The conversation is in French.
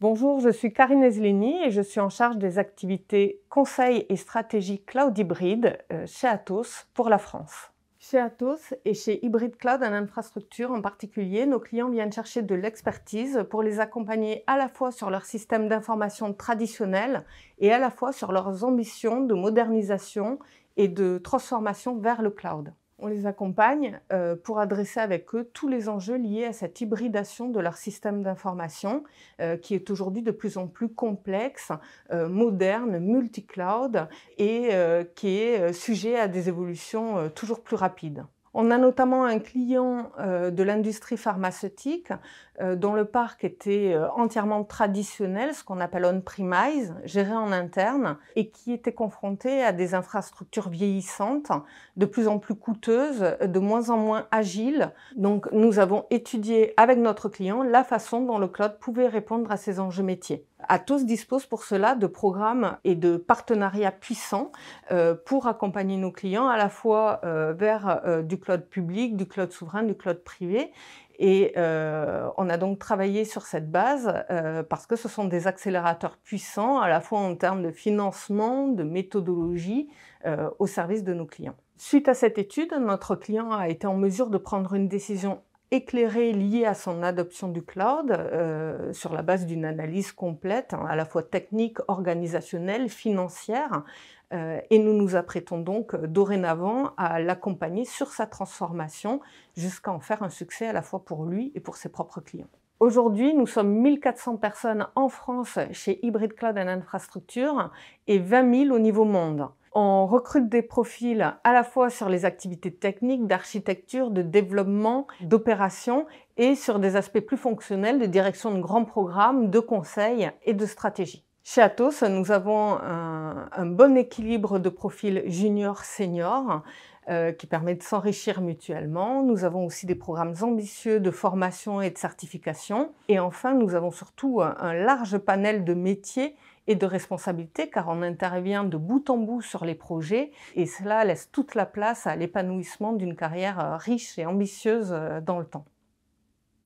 Bonjour, je suis Karine Eslini et je suis en charge des activités conseil et stratégie cloud hybride euh, chez Atos pour la France. Chez Atos et chez Hybrid Cloud en infrastructure en particulier, nos clients viennent chercher de l'expertise pour les accompagner à la fois sur leur système d'information traditionnel et à la fois sur leurs ambitions de modernisation et de transformation vers le cloud. On les accompagne euh, pour adresser avec eux tous les enjeux liés à cette hybridation de leur système d'information euh, qui est aujourd'hui de plus en plus complexe, euh, moderne, multi-cloud et qui est sujet à des évolutions toujours plus rapides. On a notamment un client euh, de l'industrie pharmaceutique euh, dont le parc était euh, entièrement traditionnel, ce qu'on appelle on-premise, géré en interne, et qui était confronté à des infrastructures vieillissantes, de plus en plus coûteuses, de moins en moins agiles. Donc nous avons étudié avec notre client la façon dont le cloud pouvait répondre à ces enjeux métiers. Atos dispose pour cela de programmes et de partenariats puissants euh, pour accompagner nos clients à la fois euh, vers euh, du cloud public, du cloud souverain, du cloud privé. Et on a donc travaillé sur cette base parce que ce sont des accélérateurs puissants, à la fois en termes de financement, de méthodologie, au service de nos clients. Suite à cette étude, notre client a été en mesure de prendre une décision éclairé lié à son adoption du cloud euh, sur la base d'une analyse complète, hein, à la fois technique, organisationnelle, financière. Euh, et nous nous apprêtons donc euh, dorénavant à l'accompagner sur sa transformation jusqu'à en faire un succès à la fois pour lui et pour ses propres clients. Aujourd'hui, nous sommes 1400 personnes en France chez Hybrid Cloud and Infrastructure et 20 000 au niveau monde on recrute des profils à la fois sur les activités techniques, d'architecture, de développement, d'opération et sur des aspects plus fonctionnels de direction de grands programmes, de conseils et de stratégie. Chez Atos, nous avons un, bon équilibre de profils junior-senior euh, qui permet de s'enrichir mutuellement. Nous avons aussi des programmes ambitieux de formation et de certification. Et enfin, nous avons surtout un large panel de métiers et de responsabilité, car on intervient de bout en bout sur les projets, et cela laisse toute la place à l'épanouissement d'une carrière euh, riche et ambitieuse euh, dans le temps.